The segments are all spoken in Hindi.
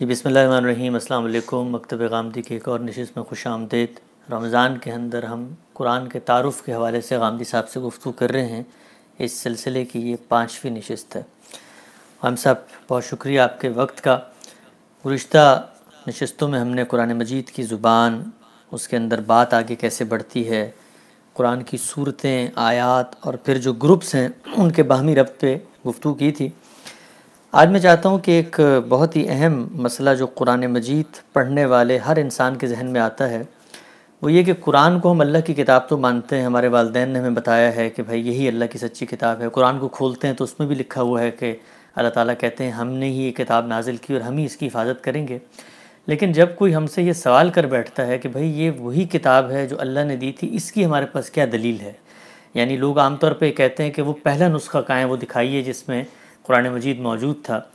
जी बिसमीम अल्लाम मकतब गामदी के एक और नशस्त में खुश आमदेद रमज़ान के अंदर हम कुरान के तारफ़ के हवाले से गामदी साहब से गुफ्तु कर रहे हैं इस सिलसिले की ये पाँचवीं नशस्त है हम साहब बहुत शुक्रिया आपके वक्त का गुज्त नशस्तों में हमने कुरान मजीद की ज़ुबान उसके अंदर बात आगे कैसे बढ़ती है कुरान की सूरतें आयात और फिर जो ग्रुप्स हैं उनके बाहमी रब पे गुफ्तु की थी आज मैं चाहता हूँ कि एक बहुत ही अहम मसला जो कुरान मजीद पढ़ने वाले हर इंसान के जहन में आता है वो ये कि कुरान को हम अल्लाह की किताब तो मानते हैं हमारे वालदे ने हमें बताया है कि भाई यही अल्लाह की सच्ची किताब है कुरान को खोलते हैं तो उसमें भी लिखा हुआ है कि अल्लाह ताला कहते हैं हमने ही ये किताब नाजिल की और हम ही इसकी हिफाजत करेंगे लेकिन जब कोई हमसे ये सवाल कर बैठता है कि भाई ये वही किताब है जो अल्लाह ने दी थी इसकी हमारे पास क्या दलील है यानी लोग आमतौर पर कहते हैं कि वो पहला नुस्खा कहाँ है वो दिखाइए जिसमें कुरान मजीद मौजूद था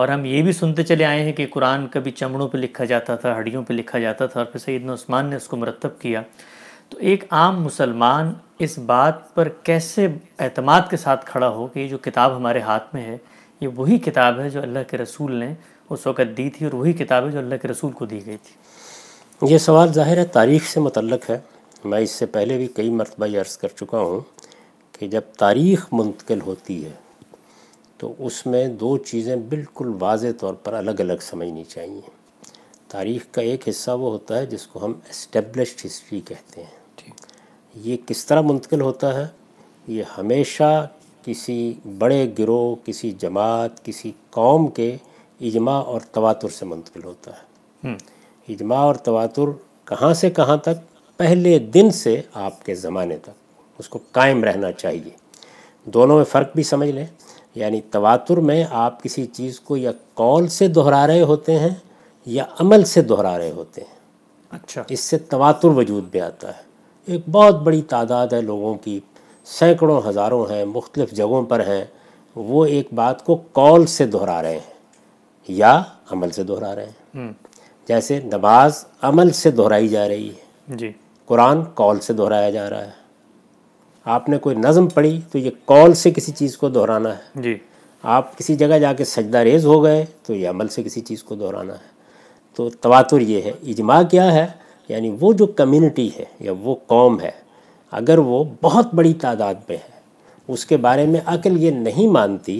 और हम ये भी सुनते चले आए हैं कि कुरान कभी चमड़ों पर लिखा जाता था हड्डियों पर लिखा जाता था और फिर सैदना उस्मान ने उसको मरतब किया तो एक आम मुसलमान इस बात पर कैसे अतमाद के साथ खड़ा हो कि ये जो किताब हमारे हाथ में है ये वही किताब है जो अल्लाह के रसूल ने उस वक़्त दी थी और वही किताब है जो अल्लाह के रसूल को दी गई थी ये सवाल ज़ाहिर है तारीख़ से मतलब है मैं इससे पहले भी कई मरतबा ये अर्ज़ कर चुका हूँ कि जब तारीख़ मुंतकिल होती है तो उसमें दो चीज़ें बिल्कुल वाज तौर पर अलग अलग समझनी चाहिए तारीख़ का एक हिस्सा वो होता है जिसको हम इस्टेब्लिश हिस्ट्री कहते हैं ये किस तरह मुंतकिल होता है ये हमेशा किसी बड़े गिरोह किसी जमात किसी कौम के इजमा और तवातुर से मुंतकिल होता है हम्म। इजमा और तवातुर कहाँ से कहाँ तक पहले दिन से आपके ज़माने तक उसको कायम रहना चाहिए दोनों में फ़र्क भी समझ लें यानी तवातुर में आप किसी चीज़ को या कौल से दोहरा रहे होते हैं या अमल से दोहरा रहे होते हैं अच्छा इससे तवातुर वजूद में आता है एक बहुत बड़ी तादाद है लोगों की सैकड़ों हज़ारों हैं मुख्तलिफ़ जगहों पर हैं वो एक बात को कौल से दोहरा रहे हैं या अमल से दोहरा रहे हैं हम्म। जैसे नमाज अमल से दोहराई जा रही है जी कुरान कौल से दोहराया जा रहा है आपने कोई नज़म पढ़ी तो ये कॉल से किसी चीज़ को दोहराना है जी आप किसी जगह जाके सजदा रेज हो गए तो ये अमल से किसी चीज़ को दोहराना है तो तवातुर ये है इजमा क्या है यानी वो जो कम्युनिटी है या वो कौम है अगर वो बहुत बड़ी तादाद में है उसके बारे में अकल ये नहीं मानती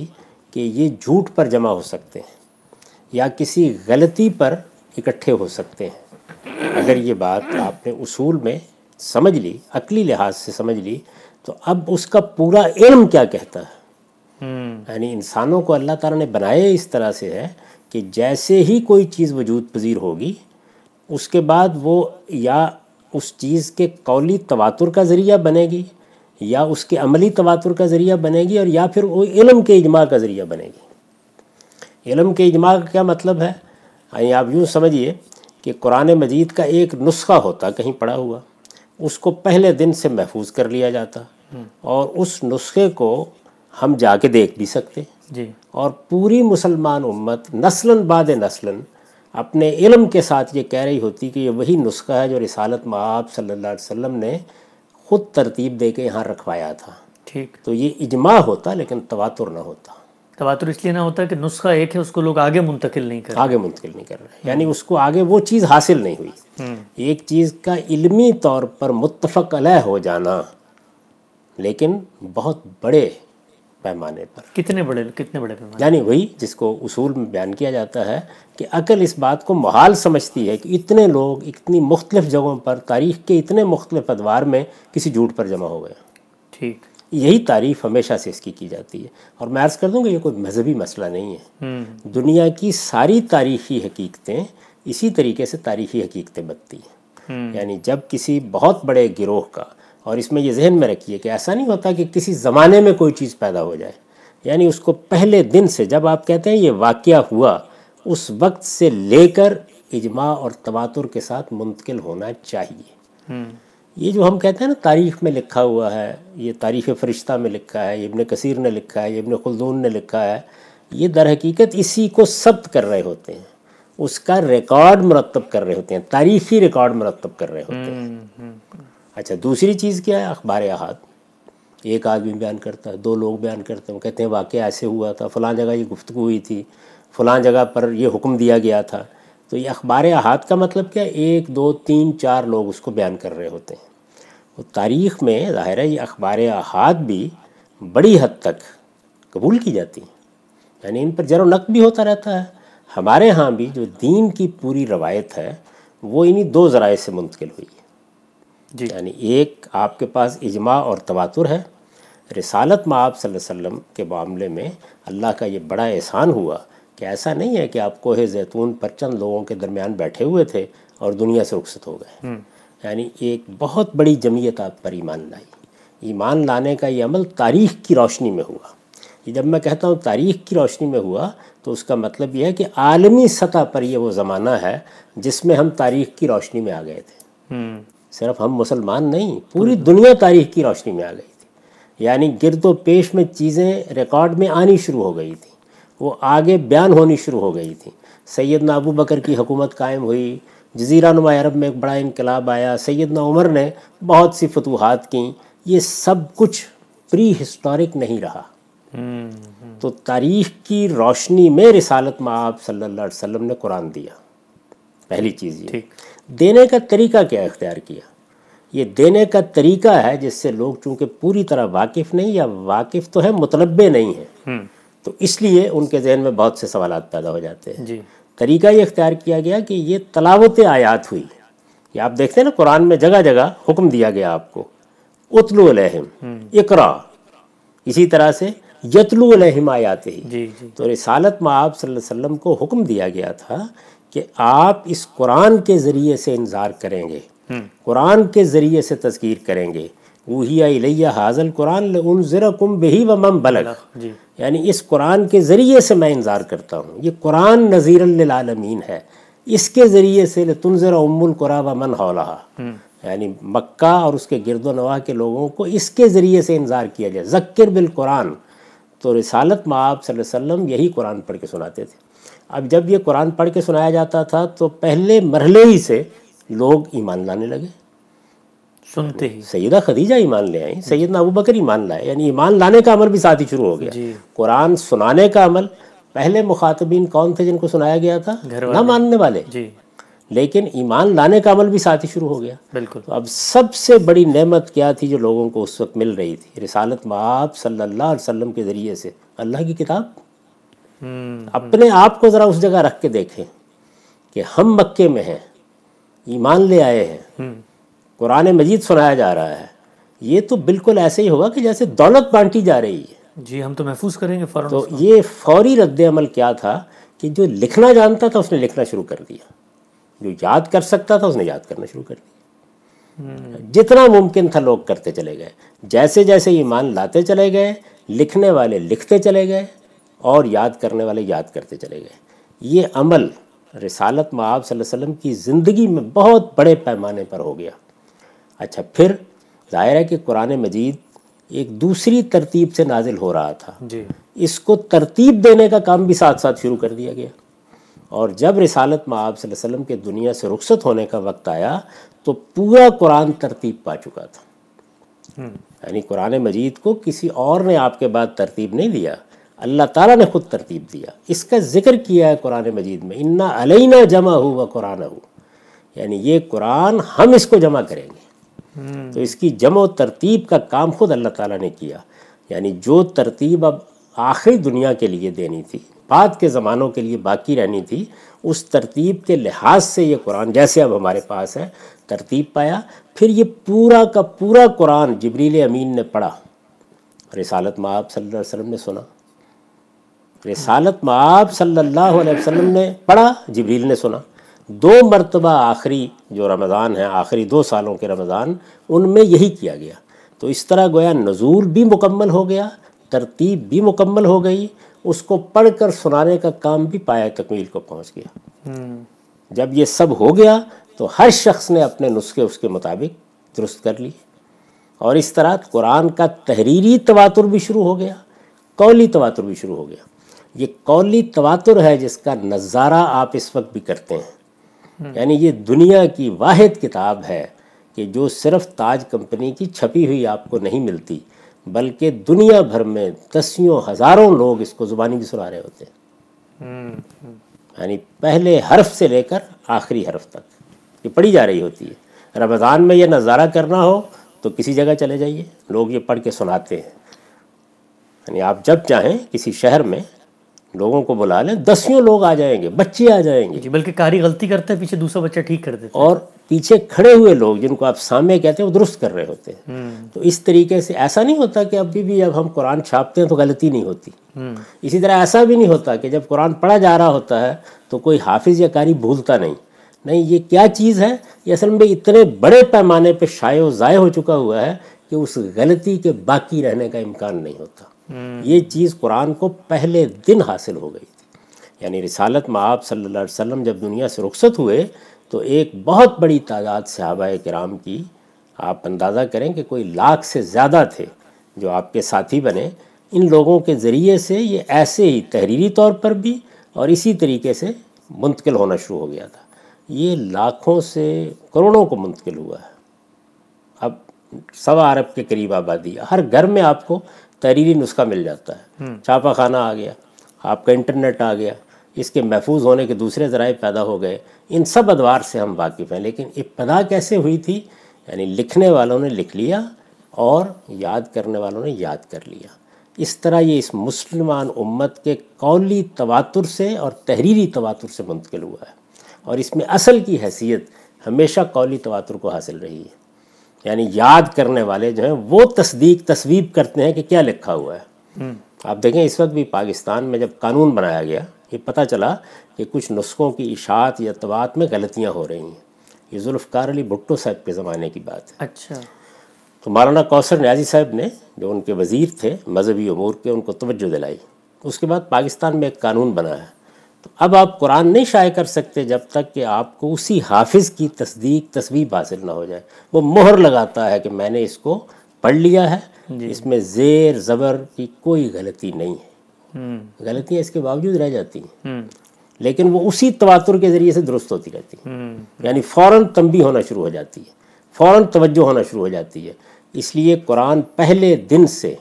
कि ये झूठ पर जमा हो सकते हैं या किसी गलती पर इकट्ठे हो सकते हैं अगर ये बात आपने उसूल में समझ ली अकली लिहाज से समझ ली तो अब उसका पूरा इल्म क्या कहता है हम्म। यानी इंसानों को अल्लाह ताला ने बनाया इस तरह से है कि जैसे ही कोई चीज़ वजूद पजीर होगी उसके बाद वो या उस चीज़ के कौली तवातुर का ज़रिया बनेगी या उसके अमली तवातुर का ज़रिया बनेगी और या फिर वो इलम के इजमा का ज़रिया बनेगी इलम के इजमा का क्या मतलब है यानी आप यूँ समझिए कि कुरान मजीद का एक नुस्खा होता कहीं पड़ा हुआ उसको पहले दिन से महफूज कर लिया जाता हम्म। और उस नुस्खे को हम जाके देख भी सकते जी और पूरी मुसलमान उम्मत नस्लन बाद नस्लन अपने इलम के साथ ये कह रही होती कि ये वही नुस्खा है जो रिसालत महाब आप अलैहि ने ख़ुद तरतीब दे के यहाँ रखवाया था ठीक तो ये इजमा होता लेकिन तवातुर ना होता तवातुर इसलिए ना होता है कि नुस्खा एक है उसको लोग आगे मुंतकिल नहीं कर आगे मुंतकिल नहीं कर रहे यानी उसको आगे वो चीज़ हासिल नहीं हुई हम्म। एक चीज़ का इल्मी तौर पर मुतफ़क अलह हो जाना लेकिन बहुत बड़े पैमाने पर कितने बड़े कितने बड़े पैमाने यानी वही जिसको उसूल में बयान किया जाता है कि अकल इस बात को महाल समझती है कि इतने लोग इतनी मुख्तलिफ जगहों पर तारीख के इतने मुख्तलिफ अदवार में किसी झूठ पर जमा हो गए ठीक यही तारीफ हमेशा से इसकी की जाती है और मैं अर्ज़ कर दूँ कि ये कोई मजहबी मसला नहीं है हम्म। दुनिया की सारी तारीखी हकीकतें इसी तरीके से तारीखी हकीकतें बनती हैं हम्म। यानी जब किसी बहुत बड़े गिरोह का और इसमें यह जहन में रखिए कि ऐसा नहीं होता कि किसी ज़माने में कोई चीज़ पैदा हो जाए यानी उसको पहले दिन से जब आप कहते हैं ये वाक़ हुआ उस वक्त से लेकर इजमा और तवातुर के साथ मुंतकिल होना चाहिए हम्म। ये जो हम कहते हैं ना तारीख में लिखा हुआ है ये तारीख़ फ़रिश्ता में लिखा है इबन कसीर ने लिखा है इबन खुलदून ने लिखा है ये दर हकीकत इसी को सब्त कर रहे होते हैं उसका रिकॉर्ड मरतब कर रहे होते हैं तारीखी रिकॉर्ड मरतब कर रहे होते हैं हम्म, हम्म। अच्छा दूसरी चीज़ क्या है अखबार अहद एक आदमी बयान करता है दो लोग बयान करते हैं कहते हैं वाक़ ऐसे हुआ था फ़लाँ जगह ये गुफ्तु हुई थी फ़लाँ जगह पर यह हुक्म दिया गया था तो ये अखबार अहात का मतलब क्या एक दो तीन चार लोग उसको बयान कर रहे होते हैं तो तारीख़ में ज़ाहिर है ये अखबार अहात भी बड़ी हद तक कबूल की जाती है यानी इन पर जर नक भी होता रहता है हमारे यहाँ भी जो दीन की पूरी रवायत है वो इन्हीं दो ज़राए से मुंतकिल हुई है जी यानी एक आपके पास इजमा और तवातुर है रिसालत में आप वसम के मामले में अल्लाह का ये बड़ा एहसान हुआ कि ऐसा नहीं है कि आप कोहे जैतून पर चंद लोगों के दरमियान बैठे हुए थे और दुनिया से रुखसत हो गए हम्म। यानी एक बहुत बड़ी जमीयत आप पर ईमान लाई ईमान लाने का ये अमल तारीख़ की रोशनी में हुआ ये जब मैं कहता हूँ तारीख़ की रोशनी में हुआ तो उसका मतलब यह है कि आलमी सतह पर यह वो ज़माना है जिसमें हम तारीख़ की रोशनी में आ गए थे हम्म। सिर्फ हम मुसलमान नहीं पूरी दुनिया तारीख़ की रोशनी में आ गई थी यानी गिरदो पेश में चीज़ें रिकॉर्ड में आनी शुरू हो गई थी वो आगे बयान होनी शुरू हो गई थी सैदना अबू बकर की हुकूमत कायम हुई जजीरा नुमा अरब में एक बड़ा इनकलाब आया सैदना उमर ने बहुत सी फतूहत की ये सब कुछ प्री हिस्टोरिक नहीं रहा हम्म, तो तारीख की रोशनी में रिसालत में आप सल्ला वसम ने कुरान दिया पहली चीज़ ये देने का तरीका क्या इख्तियार किया ये देने का तरीका है जिससे लोग चूंकि पूरी तरह वाकिफ़ नहीं या वाकिफ़ तो है मतलब नहीं है हम्म। तो इसलिए उनके जहन में बहुत से सवाल पैदा हो जाते हैं जी तरीका ये अख्तियार किया गया कि ये तलावत आयात हुई कि आप देखते हैं ना कुरान में जगह जगह हुक्म दिया गया आपको उतलु अलहम हम्म। इकरा इसी तरह से यतलु अलहम आयात ही तो रिसालत में आप वसल्लम को हुक्म दिया गया था कि आप इस कुरान के ज़रिए से इंजार करेंगे हम्म। कुरान के ज़रिए से तस्कीर करेंगे वही इलैया हाजल कुरान कुम बही व मम बलग यानी इस कुरान के ज़रिए से मैं इंतज़ार करता हूँ ये कुरान नज़ीरमीन है इसके ज़रिए से ज़रा उमुल कुरा व मन हौला हम्म। यानी मक्का और उसके गिरद नवा के लोगों को इसके ज़रिए से इंतज़ार किया जाए जक्र बिल कुरान तो रिसालत माब आप यही कुरान पढ़ के सुनाते थे अब जब ये कुरान पढ़ के सुनाया जाता था तो पहले मरहले ही से लोग ईमान लाने लगे सुनते ही सैदा खदीजा ईमान ले आई सैदना अबू बकर ईमान लाए यानी ईमान लाने का अमल भी साथ ही शुरू हो गया कुरान सुनाने का अमल पहले मुखातबीन कौन थे जिनको सुनाया गया था ना मानने वाले लेकिन ईमान लाने का अमल भी साथ ही शुरू हो गया बिल्कुल तो अब सबसे बड़ी नेमत क्या थी जो लोगों को उस वक्त मिल रही थी रिसालत माप सल्ला वसलम के ज़रिए से अल्लाह की किताब हम्म, अपने हम्म। आप को ज़रा उस जगह रख के देखें कि हम मक्के में हैं ईमान ले आए हैं हम्म। कुरान मजीद सुनाया जा रहा है ये तो बिल्कुल ऐसे ही होगा कि जैसे दौलत बांटी जा रही है जी हम तो महफूज करेंगे फ़ौरन तो ये फौरी रद्द अमल क्या था कि जो लिखना जानता था उसने लिखना शुरू कर दिया जो याद कर सकता था उसने याद करना शुरू कर दिया हम्म। जितना मुमकिन था लोग करते चले गए जैसे जैसे ईमान लाते चले गए लिखने वाले लिखते चले गए और याद करने वाले याद करते चले गए ये अमल रसालत माब वसल्लम की ज़िंदगी में बहुत बड़े पैमाने पर हो गया अच्छा फिर ज़ाहिर है कि कुरान मजीद एक दूसरी तरतीब से नाजिल हो रहा था जी। इसको तरतीब देने का काम भी साथ साथ शुरू कर दिया गया और जब रिसालत माब वसल्लम के दुनिया से रुखसत होने का वक्त आया तो पूरा कुरान तरतीब पा चुका था हम्म। यानी कुरान मजीद को किसी और ने आपके बाद तरतीब नहीं दिया अल्लाह ताला ने खुद तरतीब दिया इसका जिक्र किया है कुरान मजीद में इन्ना अलैना जमा हुआ कुरान हो यानी ये कुरान हम इसको जमा करेंगे तो इसकी जमो तरतीब का काम खुद अल्लाह ताला ने किया यानी जो तरतीब अब आखिरी दुनिया के लिए देनी थी बाद के ज़मानों के लिए बाकी रहनी थी उस तरतीब के लिहाज से ये कुरान जैसे अब हमारे पास है तरतीब पाया फिर ये पूरा का पूरा कुरान जबरील अमीन ने पढ़ा रिसालत आप सल्लल्लाहु अलैहि वसल्लम ने सुना रिसालत माब सल्लल्लाहु अलैहि वसल्लम ने पढ़ा जबरील ने सुना दो मरतबा आखिरी जो रमज़ान है आखिरी दो सालों के रमज़ान उनमें यही किया गया तो इस तरह गोया नज़ूल भी मुकम्मल हो गया तरतीब भी मुकम्मल हो गई उसको पढ़ कर सुनाने का काम भी पाया तकमील को पहुँच गया हम्म। जब ये सब हो गया तो हर शख्स ने अपने नुस्खे उसके मुताबिक दुरुस्त कर लिए और इस तरह कुरान का तहरीरी तवातुर भी शुरू हो गया कौली तवातुर भी शुरू हो गया ये कौली तवातुर है जिसका नज़ारा आप इस वक्त भी करते हैं हम्म। यानी ये दुनिया की वाद किताब है कि जो सिर्फ ताज कंपनी की छपी हुई आपको नहीं मिलती बल्कि दुनिया भर में दसियों हज़ारों लोग इसको ज़ुबानी भी सुना रहे होते हैं हम्म, हम्म। यानी पहले हर्फ से लेकर आखिरी हर्फ तक ये पढ़ी जा रही होती है रमज़ान में ये नज़ारा करना हो तो किसी जगह चले जाइए लोग ये पढ़ के सुनाते हैं यानी आप जब चाहें किसी शहर में लोगों को बुला लें दसियों लोग आ जाएंगे बच्चे आ जाएंगे बल्कि कारी गलती करते हैं पीछे दूसरा बच्चा ठीक कर देता और पीछे खड़े हुए लोग जिनको आप सामने कहते हैं वो दुरुस्त कर रहे होते हैं हम्म। तो इस तरीके से ऐसा नहीं होता कि अभी भी जब हम कुरान छापते हैं तो गलती नहीं होती हम्म। इसी तरह ऐसा भी नहीं होता कि जब कुरान पढ़ा जा रहा होता है तो कोई हाफिज़ या कारी भूलता नहीं नहीं ये क्या चीज़ है ये असल में इतने बड़े पैमाने पर शाये ज़ाय हो चुका हुआ है कि उस गलती के बाकी रहने का इम्कान नहीं होता हम्म। ये चीज़ कुरान को पहले दिन हासिल हो गई थी यानी रिसालत में आप सल्ला वसम जब दुनिया से रुखसत हुए तो एक बहुत बड़ी तादाद सहाबा कराम की आप अंदाज़ा करें कि कोई लाख से ज़्यादा थे जो आपके साथी बने इन लोगों के ज़रिए से ये ऐसे ही तहरीरी तौर पर भी और इसी तरीके से मुंतकिल होना शुरू हो गया था ये लाखों से करोड़ों को मुंतकिल हुआ है अब सवा अरब के करीब आबादी हर घर में आपको तहरीरी नुस्खा मिल जाता है हम्म। छापा खाना आ गया आपका इंटरनेट आ गया इसके महफूज होने के दूसरे ज़राए पैदा हो गए इन सब अदवार से हम वाकिफ़ हैं लेकिन इब्तदा कैसे हुई थी यानी लिखने वालों ने लिख लिया और याद करने वालों ने याद कर लिया इस तरह ये इस मुसलमान उम्मत के कौली तवातुर से और तहरीरी तवातुर से मुंतकिल हुआ है और इसमें असल की हैसियत हमेशा कौली तवातुर को हासिल रही है यानी याद करने वाले जो हैं वो तस्दीक तस्वीब करते हैं कि क्या लिखा हुआ है हम्म। आप देखें इस वक्त भी पाकिस्तान में जब कानून बनाया गया ये पता चला कि कुछ नुस्खों की इशात या तवात में गलतियाँ हो रही हैं ये जुल्फकार अली भुट्टो साहब के ज़माने की बात है अच्छा तो मौलाना कौसर न्याजी साहब ने जो उनके वज़ीर थे मजहबी अमूर के उनको तवज्जो दिलाई उसके बाद पाकिस्तान में एक कानून बना है तो अब आप कुरान नहीं शाये कर सकते जब तक कि आपको उसी हाफिज़ की तस्दीक तस्वीब हासिल ना हो जाए वो मोहर लगाता है कि मैंने इसको पढ़ लिया है इसमें ज़ेर ज़बर की कोई गलती नहीं है हम्म। गलतियाँ इसके बावजूद रह जाती हैं हम्म। लेकिन वो उसी तवातुर के ज़रिए से दुरुस्त होती रहती है हम्म। यानी फ़ौर तंबी होना शुरू हो जाती है फ़ौर तवज्जो होना शुरू हो जाती है इसलिए कुरान पहले दिन से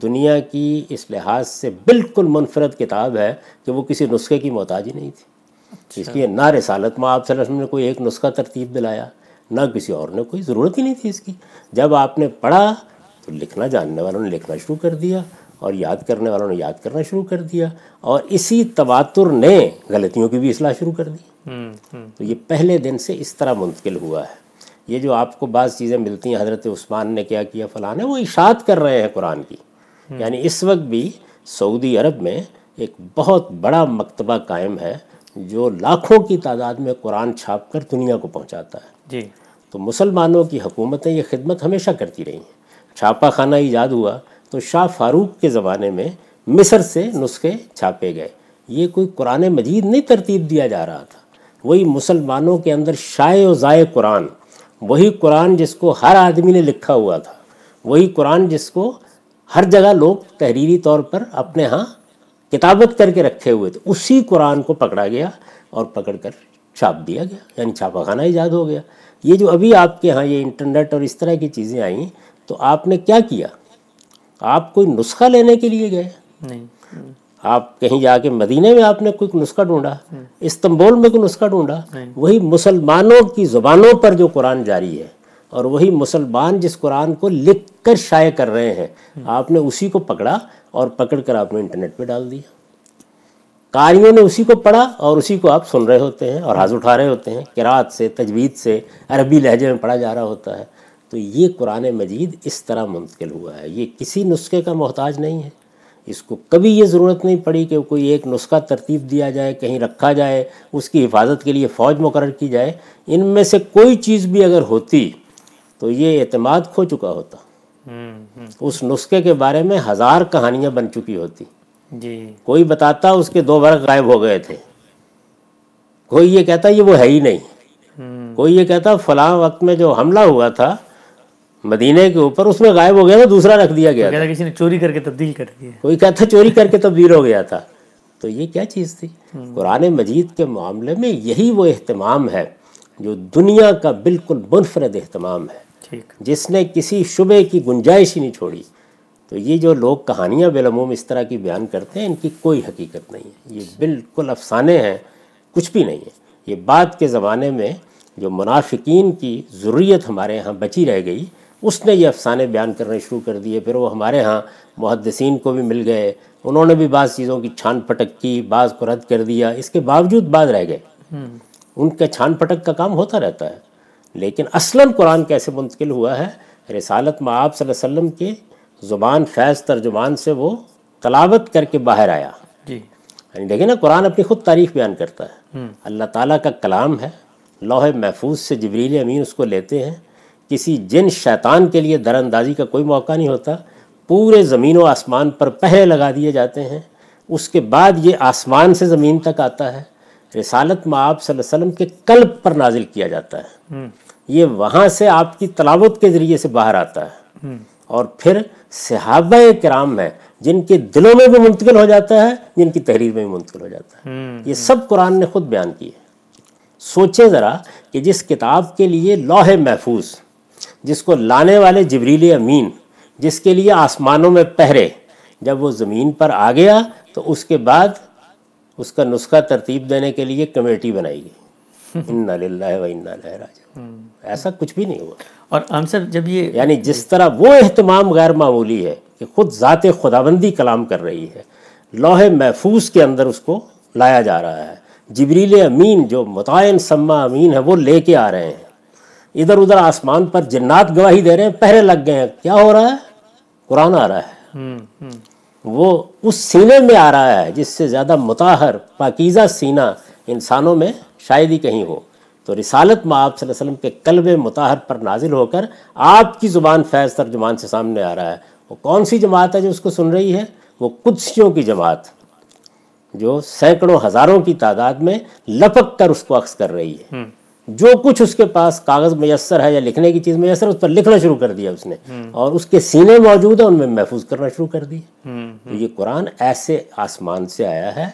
दुनिया की इस लिहाज से बिल्कुल मुनफरद किताब है कि वो किसी नुस्खे की मोहताज ही नहीं थी अच्छा। इसलिए ना रिसालत में आप ने कोई एक नुस्खा तरतीब दिलाया ना किसी और ने कोई ज़रूरत ही नहीं थी इसकी जब आपने पढ़ा तो लिखना जानने वालों ने लिखना शुरू कर दिया और याद करने वालों ने याद करना शुरू कर दिया और इसी तवातुर ने गलतियों की भी इसलाह शुरू कर दी हम्म, हम्म। तो ये पहले दिन से इस तरह मुंतकिल हुआ है ये जो आपको बाज़ चीज़ें मिलती हैं हज़रत उस्मान ने क्या किया फ़लाने है वो इशात कर रहे हैं कुरान की हम्म। यानी इस वक्त भी सऊदी अरब में एक बहुत बड़ा मकतबा कायम है जो लाखों की तादाद में कुरान छाप कर दुनिया को पहुंचाता है जी तो मुसलमानों की हुकूमतें ये खिदमत हमेशा करती रही हैं छापा खाना ईजाद हुआ तो शाह फारूक के ज़माने में मिस्र से नुस्खे छापे गए ये कोई कुरान मजीद नहीं तरतीब दिया जा रहा था वही मुसलमानों के अंदर शाय व ज़ाय कुरान वही कुरान जिसको हर आदमी ने लिखा हुआ था वही कुरान जिसको हर जगह लोग तहरीरी तौर पर अपने यहाँ किताबत करके रखे हुए थे उसी कुरान को पकड़ा गया और पकड़ कर छाप दिया गया यानी छापाखाना ईजाद हो गया ये जो अभी आपके यहाँ ये इंटरनेट और इस तरह की चीज़ें आई तो आपने क्या किया आप कोई नुस्खा लेने के लिए गए नहीं, नहीं। आप कहीं जाके मदीने में आपने कोई नुस्खा ढूंढा इस्तंबोल में कोई नुस्खा ढूंढा वही मुसलमानों की ज़ुबानों पर जो कुरान जारी है और वही मुसलमान जिस कुरान को लिख कर शाये कर रहे हैं आपने उसी को पकड़ा और पकड़ कर आपने इंटरनेट पे डाल दिया कारियों ने उसी को पढ़ा और उसी को आप सुन रहे होते हैं और हाथ उठा रहे होते हैं किरात से तजवीज़ से अरबी लहजे में पढ़ा जा रहा होता है तो ये कुरान मजीद इस तरह मुंतकिल हुआ है ये किसी नुस्खे का मोहताज नहीं है इसको कभी ये ज़रूरत नहीं पड़ी कि कोई एक नुस्खा तरतीब दिया जाए कहीं रखा जाए उसकी हिफाजत के लिए फ़ौज मुकर की जाए इनमें से कोई चीज़ भी अगर होती तो ये अतमाद खो चुका होता हम्म, हम्म। उस नुस्खे के बारे में हजार कहानियां बन चुकी होती जी कोई बताता उसके दो वर्ग गायब हो गए थे कोई ये कहता ये वो है ही नहीं हम्म। कोई ये कहता फला वक्त में जो हमला हुआ था मदीने के ऊपर उसमें गायब हो गया था दूसरा रख दिया गया तो था किसी ने चोरी करके तब्दील कर दिया कोई कहता चोरी करके तब्दील हो गया था तो ये क्या चीज़ थी कुरान मजीद के मामले में यही वो अहतमाम है जो दुनिया का बिल्कुल मुनफरद अहतमाम है जिसने किसी शुबे की गुंजाइश ही नहीं छोड़ी तो ये जो लोग कहानियाँ बेलमूम इस तरह की बयान करते हैं इनकी कोई हकीकत नहीं है ये बिल्कुल अफसाने हैं कुछ भी नहीं है ये बाद के ज़माने में जो मुनाफिकीन की ज़रूरीत हमारे यहाँ बची रह गई उसने ये अफसाने बयान करने शुरू कर दिए फिर वो हमारे यहाँ मुहदसिन को भी मिल गए उन्होंने भी बाज़ चीज़ों की छान पटक की बाज़ को रद्द कर दिया इसके बावजूद बाद रह गए हम्म। उनका छान पटक का काम होता रहता है लेकिन असलन कुरान कैसे मुंतकिल हुआ है रसालत में आप वसल्लम के ज़ुबान फैज़ तर्जुमान से वो तलावत करके बाहर आया जी देखिए ना कुरान अपनी ख़ुद तारीफ बयान करता है हम्म। अल्लाह ताला का कलाम है लोह महफूज से जबरील अमीन उसको लेते हैं किसी जिन शैतान के लिए दरअंदाजी का कोई मौका नहीं होता पूरे ज़मीन व आसमान पर पहरे लगा दिए जाते हैं उसके बाद ये आसमान से ज़मीन तक आता है रिसालत में आप के कल्ब पर नाजिल किया जाता है हम्म। ये वहाँ से आपकी तलावत के ज़रिए से बाहर आता है और फिर सिहाब कराम है जिनके दिलों में भी मुंतकिल हो जाता है जिनकी तहरीर में भी मुंतकिल हो जाता है हम्म, ये हम्म। सब कुरान ने खुद बयान किए सोचें ज़रा कि जिस किताब के लिए लौह महफूज जिसको लाने वाले जबरील अमीन जिसके लिए आसमानों में पहरे जब वो ज़मीन पर आ गया तो उसके बाद उसका नुस्खा तरतीब देने के लिए कमेटी बनाई गई इन्ना लाला व इन्ना लहराज ऐसा कुछ भी नहीं हुआ और आंसर जब ये यानी जिस तरह वो अहतमाम गैर मामूली है कि खुद ज़ात खुदाबंदी कलाम कर रही है लोहे महफूज के अंदर उसको लाया जा रहा है जबरील अमीन जो मतयन सम्मा अमीन है वो लेके आ रहे हैं इधर उधर आसमान पर जन्नात गवाही दे रहे हैं पहरे लग गए हैं क्या हो रहा है कुरान आ रहा है हम्म, हम्म। वो उस सीने में आ रहा है जिससे ज़्यादा मुताहर पाकिज़ा सीना इंसानों में शायद ही कहीं हो तो रिसालत में आप वसल्लम के कलब मुताहर पर नाजिल होकर आपकी ज़ुबान फैज़ तर्जुमान से सामने आ रहा है वो कौन सी जमात है जो उसको सुन रही है वो कुदसियों की जमात जो सैकड़ों हज़ारों की तादाद में लपक कर उसको अक्स कर रही है हम्म। जो कुछ उसके पास कागज़ मैसर है या लिखने की चीज़ मैसर उस पर लिखना शुरू कर दिया उसने हम्म। और उसके सीने मौजूद है उनमें महफूज करना शुरू कर दिए हम्म, तो ये कुरान ऐसे आसमान से आया है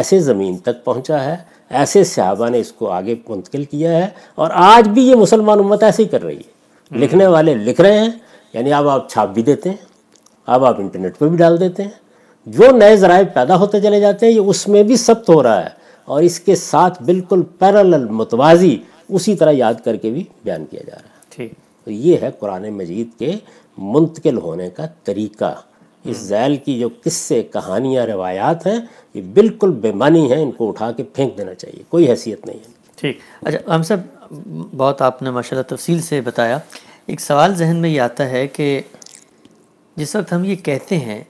ऐसे ज़मीन तक पहुंचा है ऐसे सहाबा ने इसको आगे मुंतकिल किया है और आज भी ये मुसलमान उम्मत ऐसे ही कर रही है हम्म। लिखने वाले लिख रहे हैं यानी अब आप छाप भी देते हैं अब आप इंटरनेट पर भी डाल देते हैं जो नए ज़राए पैदा होते चले जाते हैं ये उसमें भी सब्त हो रहा है और इसके साथ बिल्कुल पैरल मुतवाजी उसी तरह याद करके भी बयान किया जा रहा है ठीक तो ये है कुरान मजीद के मुंतकिल होने का तरीका इस जैल की जो किस्से कहानियाँ रवायात हैं ये बिल्कुल बेमानी हैं इनको उठा के फेंक देना चाहिए कोई हैसियत नहीं है ठीक अच्छा हम सब बहुत आपने माशा तफसील से बताया एक सवाल जहन में ये आता है कि जिस वक्त हम ये कहते हैं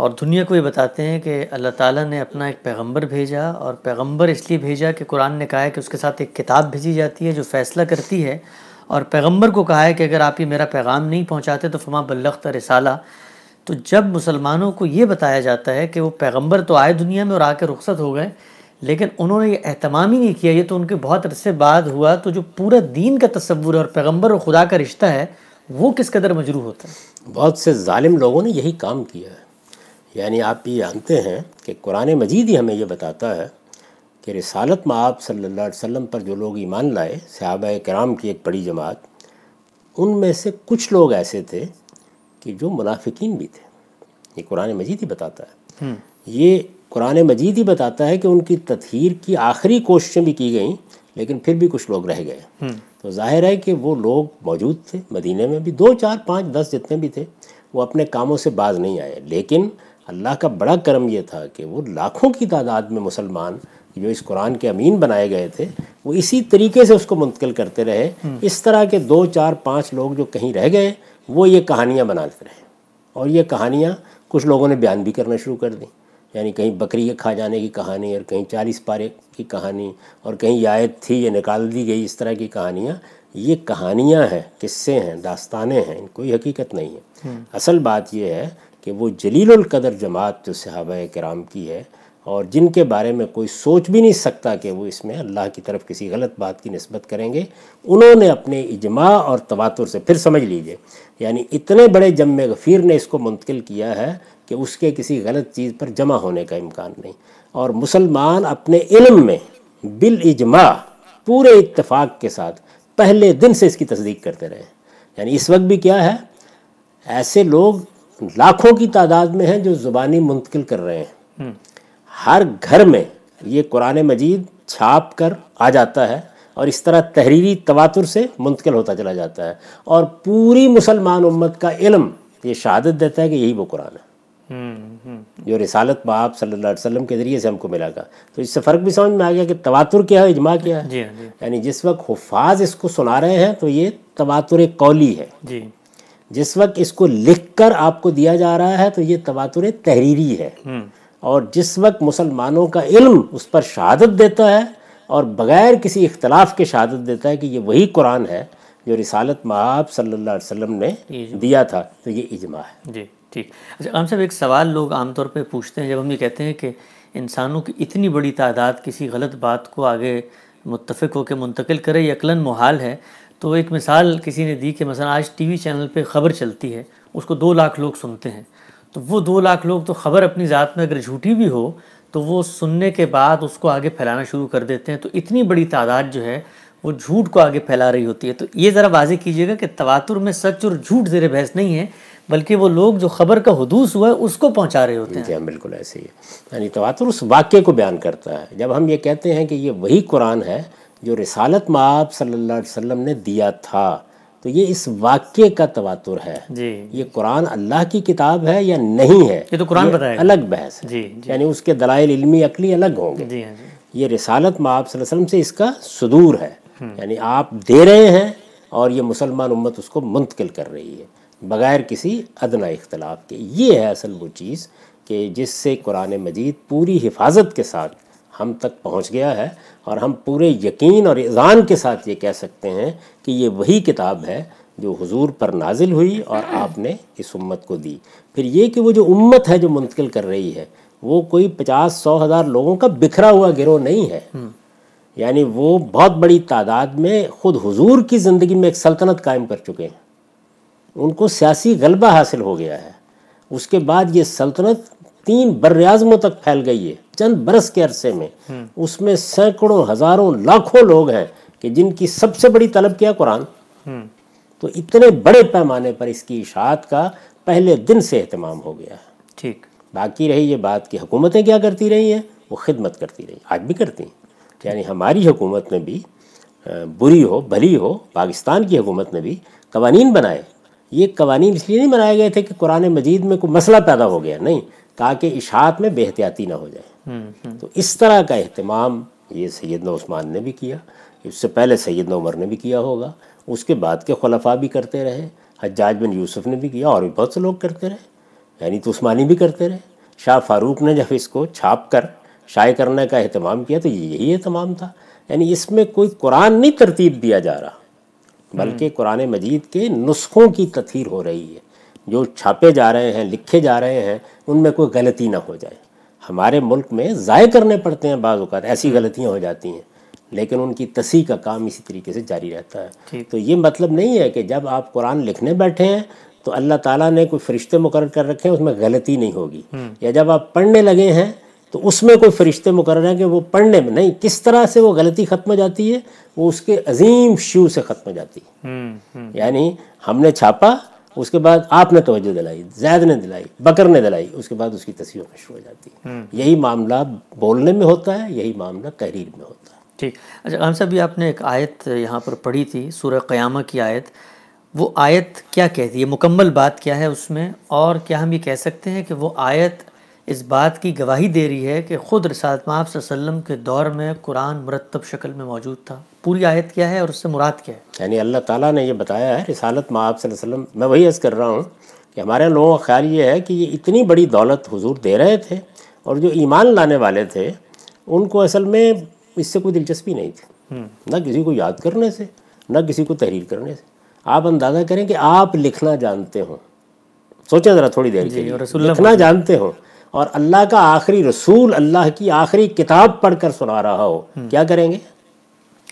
और दुनिया को ये बताते हैं कि अल्लाह ताला ने अपना एक पैगंबर भेजा और पैगंबर इसलिए भेजा कि कुरान ने कहा है कि उसके साथ एक किताब भेजी जाती है जो फ़ैसला करती है और पैगंबर को कहा है कि अगर आप ये मेरा पैगाम नहीं पहुंचाते तो फमा बल्लख रिसाला तो जब मुसलमानों को ये बताया जाता है कि वो पैगंबर तो आए दुनिया में और आके रुखसत हो गए लेकिन उन्होंने ये अहतमाम ही नहीं किया ये तो उनके बहुत अरसे बाद हुआ तो जो पूरा दीन का तस्वुर और पैगम्बर और खुदा का रिश्ता है वो किस कदर मजरू होता है बहुत से ालिम लोगों ने यही काम किया है यानी आप ये जानते हैं कि कुरान मजीद ही हमें ये बताता है कि रसालत में आप सल्ला वसम पर जो लोग ईमान लाए सहाबा कराम की एक बड़ी जमात उनमें से कुछ लोग ऐसे थे कि जो मुनाफिकीन भी थे ये कुरान मजीद ही बताता है हम्म। ये कुरान मजीद ही बताता है कि उनकी तथहीर की आखिरी कोशिशें भी की गई लेकिन फिर भी कुछ लोग रह गए हम्म। तो जाहिर है कि वो लोग मौजूद थे मदीने में भी दो चार पाँच दस जितने भी थे वो अपने कामों से बाज नहीं आए लेकिन अल्लाह का बड़ा करम ये था कि वो लाखों की तादाद में मुसलमान जो इस कुरान के अमीन बनाए गए थे वो इसी तरीके से उसको मुंतकिल करते रहे हम्म। इस तरह के दो चार पाँच लोग जो कहीं रह गए वो ये कहानियाँ बनाते रहे और ये कहानियाँ कुछ लोगों ने बयान भी करना शुरू कर दी यानी कहीं बकरी के खा जाने की कहानी और कहीं चालीस पारे की कहानी और कहीं आयत थी ये निकाल दी गई इस तरह की कहानियाँ ये कहानियाँ हैं किस्से हैं दास्तानें हैं कोई हकीकत नहीं है हम्म। असल बात यह है कि वो जलील कदर जमात जो सहाब कराम की है और जिनके बारे में कोई सोच भी नहीं सकता कि वो इसमें अल्लाह की तरफ किसी गलत बात की नस्बत करेंगे उन्होंने अपने इजमा और तवातुर से फिर समझ लीजिए यानी इतने बड़े जम गफ़ीर ने इसको मुंतकिल किया है कि उसके किसी गलत चीज़ पर जमा होने का इम्कान नहीं और मुसलमान अपने इल्म में बिल इजमा पूरे इतफाक़ के साथ पहले दिन से इसकी तस्दीक करते रहे यानी इस वक्त भी क्या है ऐसे लोग लाखों की तादाद में हैं जो ज़ुबानी मुंतकिल कर रहे हैं हम्म। हर घर में ये कुरान मजीद छाप कर आ जाता है और इस तरह तहरीरी तवातुर से मुंतकिल होता चला जाता है और पूरी मुसलमान उम्मत का इलम ये शहादत देता है कि यही वो कुरान है हम्म, हम्म। जो रिसालत बाप सल्लल्लाहु अलैहि वसल्लम के ज़रिए से हमको मिला था तो इससे फ़र्क भी समझ में आ गया कि तवातुर क्या है इजमा क्या है हाँ, यानी जिस वक्त हफाज इसको सुना रहे हैं तो ये तवातुर कौली है जी। जिस वक्त इसको लिख कर आपको दिया जा रहा है तो ये तवातुर तहरीरी है हम्म। और जिस वक्त मुसलमानों का इल्म उस पर शहादत देता है और बग़ैर किसी इख्तलाफ के शहादत देता है कि ये वही कुरान है जो रिसालत महाब सल्ला वसम ने दिया था तो ये इजमा है जी ठीक अच्छा हम सब एक सवाल लोग आमतौर पर पूछते हैं जब हम ये कहते हैं कि इंसानों की इतनी बड़ी तादाद किसी गलत बात को आगे मुतफ़ होकर मुंतकिल करे यकलन मुहाल है तो एक मिसाल किसी ने दी कि मसला आज टी वी चैनल पर ख़बर चलती है उसको दो लाख लोग सुनते हैं तो वो दो लाख लोग तो खबर अपनी ज़ात में अगर झूठी भी हो तो वो सुनने के बाद उसको आगे फैलाना शुरू कर देते हैं तो इतनी बड़ी तादाद जो है वो झूठ को आगे फैला रही होती है तो ये ज़रा वाजे कीजिएगा कि तवातुर में सच और झूठ ज़ेर बहस नहीं है बल्कि वो लोग जो खबर का हदूस हुआ है उसको पहुंचा रहे होते हैं बिल्कुल ऐसे ही यानी तवातुर उस वाक्य को बयान करता है जब हम ये कहते हैं कि ये वही कुरान है जो रिसालत माब आप सल्ला वम ने दिया था तो ये इस वाक्य का तवातुर है जी ये कुरान अल्लाह की किताब है या नहीं है ये तो कुरान बताएगा अलग बहस है जी, जी यानी उसके दलाइल इल्मी अकली अलग होंगे जी, हाँ, जी। ये रिसालत माँ वसल्लम से इसका सदूर है हम्म। यानी आप दे रहे हैं और ये मुसलमान उम्मत उसको मुंतकिल कर रही है बग़ैर किसी अदना इख्तलाफ के ये है असल वो चीज़ कि जिससे कुरान मजीद पूरी हिफाजत के साथ हम तक पहुंच गया है और हम पूरे यकीन और ईज़ान के साथ ये कह सकते हैं कि ये वही किताब है जो हुजूर पर नाजिल हुई और आपने इस उम्मत को दी फिर ये कि वो जो उम्मत है जो मुंतकिल कर रही है वो कोई पचास सौ हज़ार लोगों का बिखरा हुआ गिरोह नहीं है हम्म। यानी वो बहुत बड़ी तादाद में ख़ुद हुजूर की ज़िंदगी में एक सल्तनत कायम कर चुके हैं उनको सियासी गलबा हासिल हो गया है उसके बाद ये सल्तनत तीन बरआजमों तक फैल गई है चंद बरस के अरसे में उसमें सैकड़ों हजारों लाखों लोग हैं कि जिनकी सबसे बड़ी तलब क्या कुरान तो इतने बड़े पैमाने पर इसकी इशात का पहले दिन से अहतमाम हो गया है ठीक बाकी रही ये बात कि हुकूमतें क्या करती रही हैं वो खिदमत करती रही आज भी करती हैं यानी हमारी हुकूमत ने भी बुरी हो भली हो पाकिस्तान की हुकूमत ने भी कवानीन बनाए ये कवानीन इसलिए नहीं बनाए गए थे कि कुरान मजीद में कोई मसला पैदा हो गया नहीं ताकि इशात में बेहतियाती ना हो जाए हम्म, हम्म। तो इस तरह का अहतमाम ये सैदना उस्मान ने भी किया इससे पहले सैद उमर ने भी किया होगा उसके बाद के खलफा भी करते रहे हजाज बिन यूसुफ ने भी किया और भी बहुत से लोग करते रहे यानी तो उस्मानी भी करते रहे शाह फारूक ने जब इसको छाप कर शाये करने का अहतमाम किया तो यही अहतमाम था यानी इसमें कोई कुरान नहीं तरतीब दिया जा रहा बल्कि कुरान मजीद के नुस्खों की तथीर हो रही है जो छापे जा रहे हैं लिखे जा रहे हैं उनमें कोई गलती ना हो जाए हमारे मुल्क में ज़ाय करने पड़ते हैं अवत ऐसी हम्म। गलतियाँ हो जाती हैं लेकिन उनकी तसी का काम इसी तरीके से जारी रहता है तो ये मतलब नहीं है कि जब आप कुरान लिखने बैठे हैं तो अल्लाह ताला ने कोई फरिश्ते मुकर कर रखे हैं उसमें गलती नहीं होगी हम्म। या जब आप पढ़ने लगे हैं तो उसमें कोई फरिश्ते मुकर हैं कि वो पढ़ने में नहीं किस तरह से वो गलती ख़त्म हो जाती है वो उसके अजीम शू से ख़त्म हो जाती है हम्म, यानी हमने छापा उसके बाद आपने तोज्जो दिलाई जैद ने दिलाई बकर ने दिलाई उसके बाद उसकी तस्वीर मशहूर हो जाती है हम्म। यही मामला बोलने में होता है यही मामला तहरीर में होता है ठीक अच्छा हम सब आपने एक आयत यहाँ पर पढ़ी थी सूर्य क़्यामा की आयत वो आयत क्या कहती है मुकम्मल बात क्या है उसमें और क्या हम ये कह सकते हैं कि वो आयत इस बात की गवाही दे रही है कि ख़ुद रसात वसल्लम के दौर में कुरान मरतब शक्ल में मौजूद था पूरी आयत क्या है और उससे मुराद क्या है यानी अल्लाह ताला ने ये बताया है रिसालत में आप वसल्लम मैं वही अर्ज़ कर रहा हूँ कि हमारे लोगों का ख्याल ये है कि ये इतनी बड़ी दौलत हुजूर दे रहे थे और जो ईमान लाने वाले थे उनको असल में इससे कोई दिलचस्पी नहीं थी हम्म। न किसी को याद करने से न किसी को तहरीर करने से आप अंदाज़ा करें कि आप लिखना जानते हो सोचें ज़रा थोड़ी देर के लिए लिखना जानते हो और अल्लाह का आखिरी रसूल अल्लाह की आखिरी किताब पढ़कर सुना रहा हो हम्म। क्या करेंगे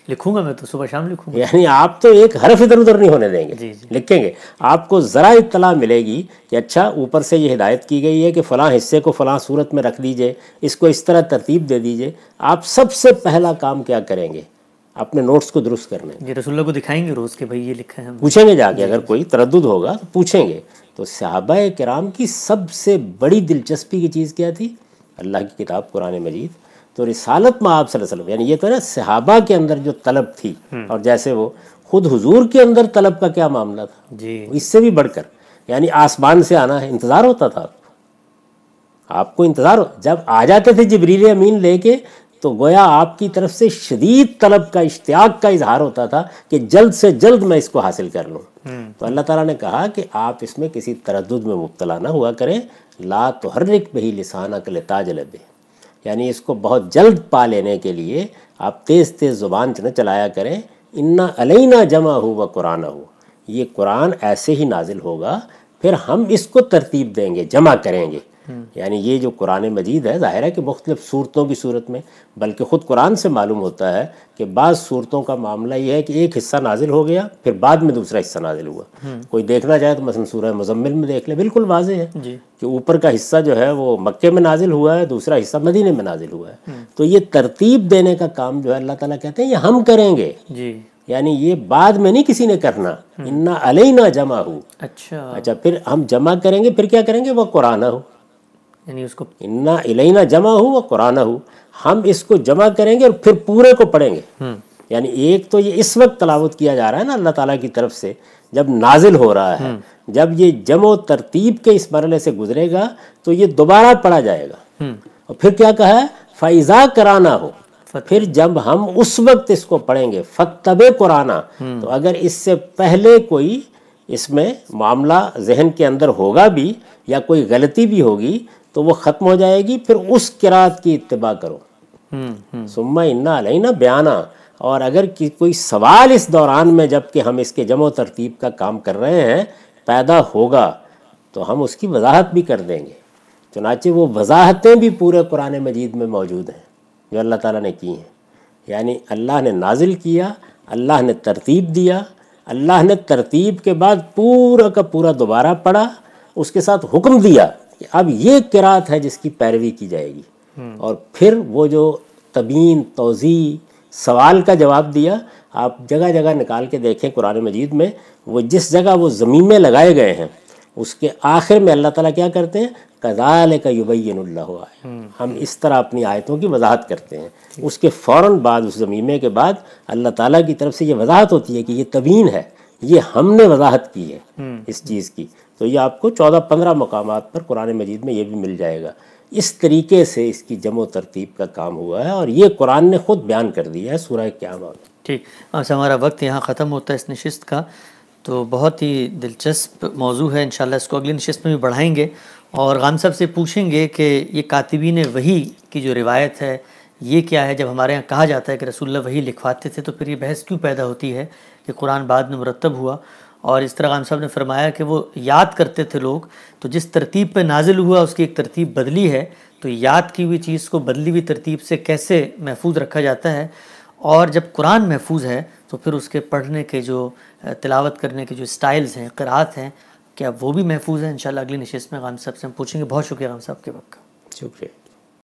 लिखूंगा मैं तो सुबह शाम लिखूंगा यानी आप तो एक हरफ इधर उधर नहीं होने देंगे जी जी। लिखेंगे आपको ज़रा इतला मिलेगी कि अच्छा ऊपर से ये हिदायत की गई है कि फ़लाँ हिस्से को फ़लाँ सूरत में रख दीजिए इसको इस तरह तरतीब दे दीजिए आप सबसे पहला काम क्या करेंगे अपने नोट्स को दुरुस्त करने लेंगे रसुल्ला को दिखाएंगे रोज के भाई ये लिखा है पूछेंगे जाके अगर कोई तरद होगा तो पूछेंगे तो सहाबा कराम की सबसे बड़ी दिलचस्पी की चीज़ क्या थी अल्लाह की किताब कुरान मजीद तो रिसालत में आप यानी ये तो ना सहाबा के अंदर जो तलब थी हम्म। और जैसे वो खुद हुजूर के अंदर तलब का क्या मामला था जी तो इससे भी बढ़कर यानी आसमान से आना है इंतज़ार होता था आपको इंतज़ार हो जब आ जाते थे जबरील अमीन लेके तो गोया आपकी तरफ से शदीद तलब का इश्तियाक का इजहार होता था कि जल्द से जल्द मैं इसको हासिल कर लूँ तो अल्लाह ताला ने कहा कि आप इसमें किसी तरद में मुबतला ना हुआ करें ला तो हर रिक बही लसाना के ताज लबे यानी इसको बहुत जल्द पा लेने के लिए आप तेज़ तेज़ ज़ुबान से न चलाया करें इन्ना अलैना जमा हो व कुराना हो ये कुरान ऐसे ही नाजिल होगा फिर हम इसको तरतीब देंगे जमा करेंगे यानी ये जो कुरान मजीद है ज़ाहिर है कि मुख्तलिफ सूरतों की सूरत में बल्कि ख़ुद कुरान से मालूम होता है कि बाद सूरतों का मामला ये है कि एक हिस्सा नाजिल हो गया फिर बाद में दूसरा हिस्सा नाजिल हुआ कोई देखना चाहे तो मसन सूरह मुजम्मिल में देख ले बिल्कुल वाजे है कि ऊपर का हिस्सा जो है वो मक्के में नाजिल हुआ है दूसरा हिस्सा मदीने में नाजिल हुआ है तो ये तरतीब देने का काम जो है अल्लाह ताला कहते हैं ये हम करेंगे यानी ये बाद में नहीं किसी ने करना हम्म। इन्ना अलई ना जमा हो अच्छा अच्छा फिर हम जमा करेंगे फिर क्या करेंगे वह कुराना हो यानी उसको इन्ना इलेना जमा हो व कुराना हो हम इसको जमा करेंगे और फिर पूरे को पढ़ेंगे हम्म। यानी एक तो ये इस वक्त तलावत किया जा रहा है ना अल्लाह ताला की तरफ से जब नाजिल हो रहा है हम्म। जब ये जमो तरतीब के इस मरले से गुजरेगा तो ये दोबारा पढ़ा जाएगा हम्म। और फिर क्या कहा है फैज़ा कराना हो फिर जब हम उस वक्त इसको पढ़ेंगे फतब कुराना तो अगर इससे पहले कोई इसमें मामला जहन के अंदर होगा भी या कोई गलती भी होगी तो वो ख़त्म हो जाएगी फिर हम्म। उस किरात की इतबा करो हम्म, हम्म। सुम्मा इन्ना अलैना बयाना और अगर कि कोई सवाल इस दौरान में जबकि हम इसके जमो तरतीब का काम कर रहे हैं पैदा होगा तो हम उसकी वजाहत भी कर देंगे चुनाचे वो वजाहतें भी पूरे कुरान मजीद में मौजूद हैं जो अल्लाह ताला ने की हैं यानी अल्लाह ने नाजिल किया अल्लाह ने तरतीब दिया अल्लाह ने तरतीब के बाद पूरा का पूरा दोबारा पढ़ा उसके साथ हुक्म दिया अब ये किरात है जिसकी पैरवी की जाएगी हम्म। और फिर वो जो तबीन तोज़ी सवाल का जवाब दिया आप जगह जगह निकाल के देखें कुरान मजीद में वो जिस जगह वो ज़मीन में लगाए गए हैं उसके आखिर में अल्लाह ताला क्या करते हैं कदाल का युबैन हुआ है हम इस तरह अपनी आयतों की वजाहत करते हैं उसके फ़ौर बाद उस ज़मीमे के बाद अल्लाह ताला की तरफ से ये वजाहत होती है कि ये तबीन है ये हमने वजाहत की है हम्म। इस चीज़ की तो ये आपको चौदह पंद्रह मकाम पर कुरान मजीद में ये भी मिल जाएगा इस तरीके से इसकी जमो तरतीब का काम हुआ है और ये कुरान ने खुद बयान कर दिया है सूरा क्या में ठीक अच्छा हमारा वक्त यहाँ ख़त्म होता है इस नशस्त का तो बहुत ही दिलचस्प मौजू है इन इसको अगली नशस्त में भी बढ़ाएंगे और गाम साहब से पूछेंगे कि ये ने वही की जो रिवायत है ये क्या है जब हमारे यहाँ कहा जाता है कि रसुल्ला वही लिखवाते थे तो फिर ये बहस क्यों पैदा होती है कि कुरान बाद में मरतब हुआ और इस तरह खान साहब ने फरमाया कि वो याद करते थे लोग तो जिस तरतीब पर नाजिल हुआ उसकी एक तरतीब बदली है तो याद की हुई चीज़ को बदली हुई तरतीब से कैसे महफूज रखा जाता है और जब कुरान महफूज है तो फिर उसके पढ़ने के जो तिलावत करने के जो स्टाइल्स हैं क़रात हैं क्या वो भी महफूज हैं इन अगली नशस्त में गाम साहब से हम पूछेंगे बहुत शुक्रिया गाम साहब के वक्त का शुक्रिया